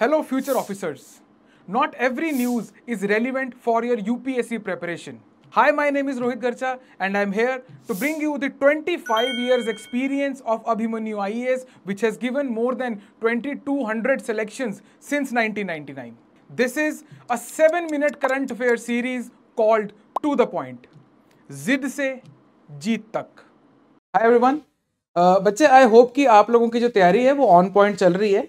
Hello future officers. Not every news is relevant for your UPSC preparation. Hi, my name is Rohit Garcha and I'm here to bring you the 25 years experience of Abhimanyu IAS which has given more than 2200 selections since 1999. This is a 7 minute current affair series called To The Point. जिद से जीत तक hi everyone बच्चे I hope कि आप लोगों की जो तैयारी है वो ऑन पॉइंट चल रही है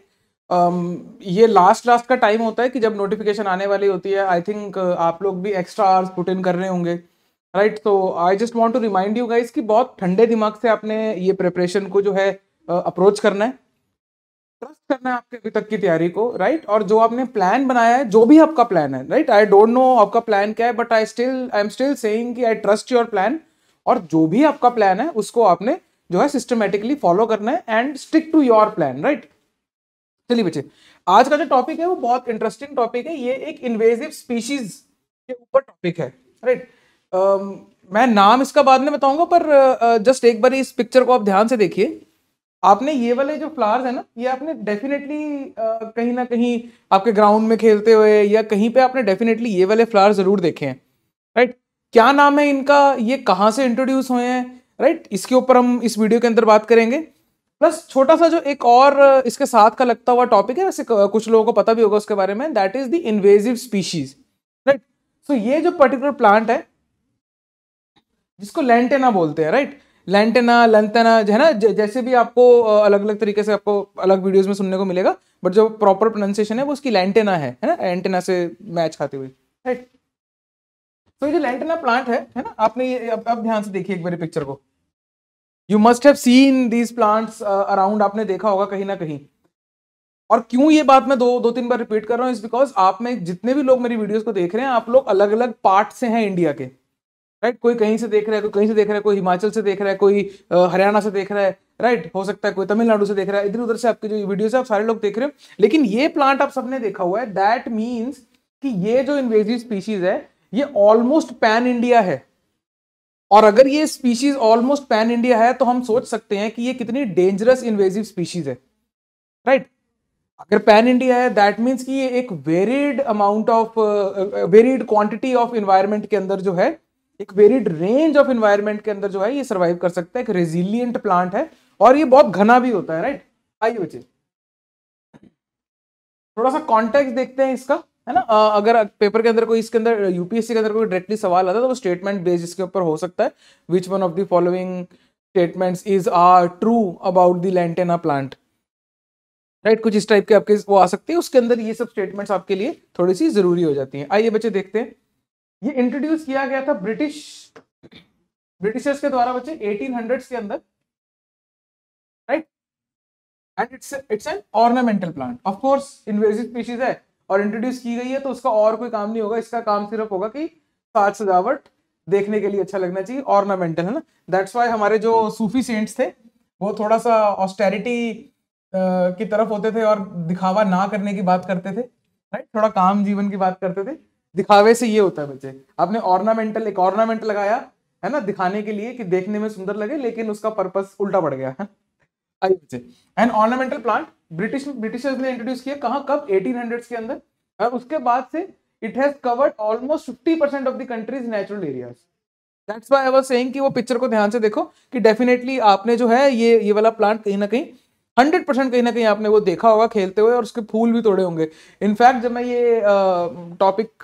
Um, ये लास्ट लास्ट का टाइम होता है कि जब नोटिफिकेशन आने वाली होती है आई थिंक uh, आप लोग भी एक्स्ट्रा आवर्स पुट इन कर रहे होंगे राइट तो I just want to remind you guys कि बहुत ठंडे दिमाग से आपने ये प्रिपरेशन को जो है अप्रोच uh, करना है ट्रस्ट करना है आपके अभी तक की तैयारी को राइट और जो आपने प्लान बनाया है जो भी आपका प्लान है राइट आई डोंट नो आपका प्लान क्या है but I still I am still saying कि आई ट्रस्ट योर प्लान और जो भी आपका प्लान है उसको आपने जो है सिस्टमेटिकली फॉलो करना है and stick to your plan right चलिए बच्चे आज का जो टॉपिक है वो बहुत इंटरेस्टिंग टॉपिक है ये एक इन्वेजिव स्पीशीज के ऊपर टॉपिक है राइट मैं नाम इसका बाद में बताऊंगा पर जस्ट एक बार इस पिक्चर को आप ध्यान से देखिए आपने ये वाले जो फ्लावर्स है ना ये आपने डेफिनेटली कहीं ना कहीं आपके ग्राउंड में खेलते हुए या कहीं पे आपने डेफिनेटली ये वाले फ्लावर जरूर देखे हैं राइट क्या नाम है इनका ये कहाँ से इंट्रोड्यूस हुए हैं राइट इसके ऊपर हम इस वीडियो के अंदर बात करेंगे प्लस छोटा सा जो एक और इसके साथ का लगता हुआ टॉपिक है वैसे कुछ लोगों को पता भी होगा उसके बारे में that is the invasive species right so ये जो पर्टिकुलर प्लांट है जिसको लेंटेना बोलते हैं राइट लेंटेना लंटेना है ना जैसे भी आपको अलग अलग तरीके से आपको अलग वीडियोज में सुनने को मिलेगा बट जो प्रॉपर प्रोनाउंसिएशन है वो उसकी लेंटेना है है ना एंटेना से मैच खाती हुई राइट तो ये जो लेंटेना प्लांट है है ना आपने ये अब, अब ध्यान से देखिए एक बार पिक्चर को you must have seen these plants around आपने देखा होगा कहीं ना कहीं और क्यों ये बात मैं दो दो तीन बार रिपीट कर रहा हूँ बिकॉज आप में जितने भी लोग मेरी वीडियोस को देख रहे हैं आप लोग अलग अलग पार्ट से हैं इंडिया के राइट right? कोई कहीं से देख रहा है कोई कहीं से देख रहा है कोई हिमाचल से देख रहा है कोई uh, हरियाणा से देख रहा है राइट right? हो सकता है कोई तमिलनाडु से देख रहा है इधर उधर से आपकी जो वीडियो है आप सारे लोग देख रहे हो लेकिन ये प्लांट आप सबने देखा हुआ है दैट मीन्स कि ये जो इन्वेजिव स्पीशीज है ये ऑलमोस्ट पैन इंडिया है और अगर ये स्पीशीज ऑलमोस्ट पैन इंडिया है तो हम सोच सकते हैं कि ये कितनी डेंजरस इन्वेजिव स्पीशीज है राइट right? अगर पैन इंडिया है दैट मीन्स कि ये एक varied amount of varied quantity of environment के अंदर जो है एक वेरिड रेंज ऑफ इन्वायरमेंट के अंदर जो है ये सर्वाइव कर सकता है एक रेजिलियंट प्लांट है और ये बहुत घना भी होता है राइट आइए बच्चे थोड़ा सा कॉन्टेक्स्ट देखते हैं इसका है ना अगर पेपर के अंदर कोई इसके अंदर यूपीएससी के अंदर कोई डायरेक्टली सवाल आता है तो वो स्टेटमेंट बेस इसके ऊपर हो सकता है which one of the following statements is are true about the lantana plant right कुछ इस टाइप के आपके वो आ सकती है उसके अंदर ये सब स्टेटमेंट्स आपके लिए थोड़ी सी जरूरी हो जाती हैं आइए बच्चे देखते हैं ये इंट्रोड्यूस किया गया था ब्रिटिश ब्रिटिशर्स के द्वारा बच्चे 1800s के अंदर right and it's it's an ornamental plant of course invasive species है और इंट्रोड्यूस की गई है तो उसका और कोई काम नहीं होगा इसका काम सिर्फ होगा कि साज सजावट देखने के लिए अच्छा लगना चाहिए ऑर्नामेंटल है ना दैट्स वाई हमारे जो सूफी सेंट्स थे वो थोड़ा सा ऑस्टेरिटी की तरफ होते थे और दिखावा ना करने की बात करते थे राइट थोड़ा काम जीवन की बात करते थे दिखावे से ये होता है बच्चे आपने ऑर्नामेंटल एक ऑर्नामेंट लगाया है ना दिखाने के लिए कि देखने में सुंदर लगे लेकिन उसका पर्पस उल्टा पड़ गया है and ornamental plant British Britishers ने इंट्रोड्यूस किया कहा कब 1800s के अंदर और उसके बाद से it has covered almost 50% of the country's natural areas that's why I was saying कि वो पिक्चर को ध्यान से देखो कि डेफिनेटली आपने जो है ये ये वाला प्लांट कहीं ना कहीं हंड्रेड परसेंट कहीं ना कहीं आपने वो देखा होगा खेलते हुए और उसके फूल भी तोड़े होंगे इनफैक्ट जब मैं ये टॉपिक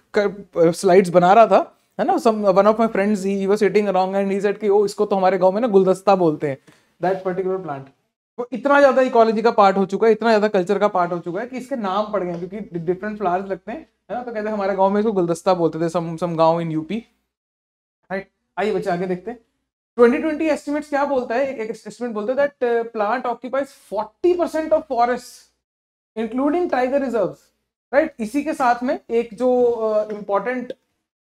स्लाइड्स बना रहा था है ना some one of my friends he was sitting around and he said कि ओ इसको तो हमारे गांव में ना गुलदस्ता बोलते हैं दैट पर्टिकुलर प्लांट तो इतना ज्यादा इकोलॉजी का पार्ट हो चुका है इतना ज्यादा कल्चर का पार्ट हो चुका है कि इसके नाम पड़ गए क्योंकि डिफरेंट फ्लावर्स लगते हैं है ना तो कहते हैं हमारे गांव में इसको गुलदस्ता बोलते थे सम सम गांव इन यूपी राइट आइए बच्चे आगे देखते हैं 2020 एस्टिमेट्स क्या बोलता है एक एस्टिमेट बोलता है that plant occupies forty percent of forest including tiger reserve right इसी के साथ में एक जो इम्पोर्टेंट uh,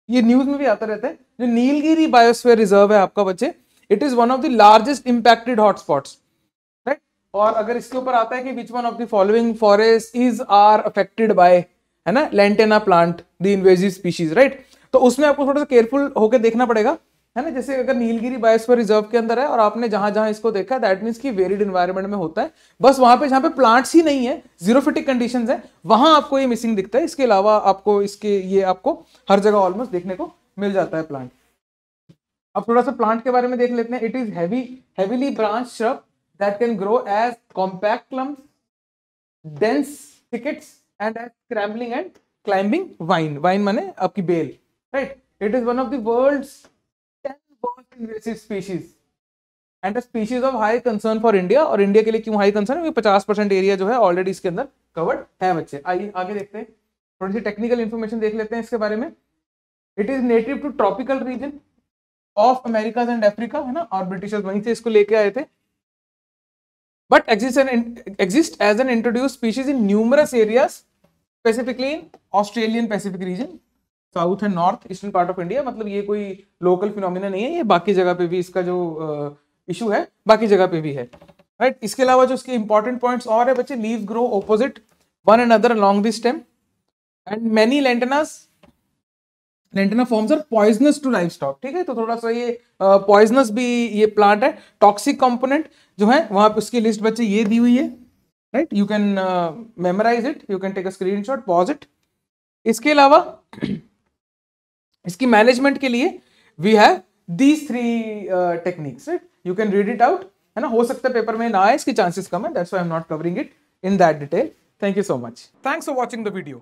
ये न्यूज में भी आता रहता है जो नीलगिरी बायोस्फेयर रिजर्व है आपका बच्चे it is one of the largest impacted hotspots और अगर इसके ऊपर आता है कि which one of the following forest is are affected by है ना lantana plant the invasive species right तो उसमें आपको थोड़ा सा केयरफुल होकर देखना पड़ेगा है ना जैसे अगर नीलगिरी बायोस्फीयर रिजर्व के अंदर है और आपने जहां जहां इसको देखा है दैट मीन्स कि वेरिड इन्वायरमेंट में होता है बस वहां पे जहां पे प्लांट्स ही नहीं है जीरोफिटिक कंडीशंस है वहां आपको ये मिसिंग दिखता है इसके अलावा आपको इसके ये आपको हर जगह ऑलमोस्ट देखने को मिल जाता है प्लांट अब थोड़ा सा प्लांट के बारे में देख लेते हैं it is heavy heavily branch shrub that can grow as compact clumps, dense thickets, and as scrambling and climbing vine. Vine mane आपकी बेल, right? It is one of the world's 10 most invasive species. And species of high concern for India और India के लिए क्यों high concern है पचास percent area जो है ऑलरेडी इसके अंदर कवर्ड है बच्चे आइए आगे देखते हैं थोड़ी सी टेक्निकल इन्फॉर्मेशन देख लेते हैं इसके बारे में it is native to tropical region of Americas and Africa है ना और ब्रिटिशर्स वहीं से इसको लेके आए थे but exists, an, exists as an introduced species in numerous areas specifically in Australian Pacific region south and north eastern part of India मतलब ये कोई लोकल फिनोमिना नहीं है ये बाकी जगह पे भी इसका जो इशू है बाकी जगह पे भी है राइट right? इसके अलावा जो उसके इंपॉर्टेंट पॉइंट्स और है बच्चे leave grow opposite one and other along this stem and many lantanas lantana forms are poisonous to livestock ठीक है तो थोड़ा सा ये पॉइजनस uh, भी ये प्लांट है टॉक्सिक कंपोनेंट जो है वहां पे उसकी लिस्ट बच्चे ये दी हुई है right you can memorise it you can take a screen shot pause it इसके अलावा इसकी मैनेजमेंट के लिए we have these three techniques right you can read it out है ना हो सकता है पेपर में ना आए इसके चांसेस कम है that's why I am not covering it in that detail thank you so much thanks for watching the video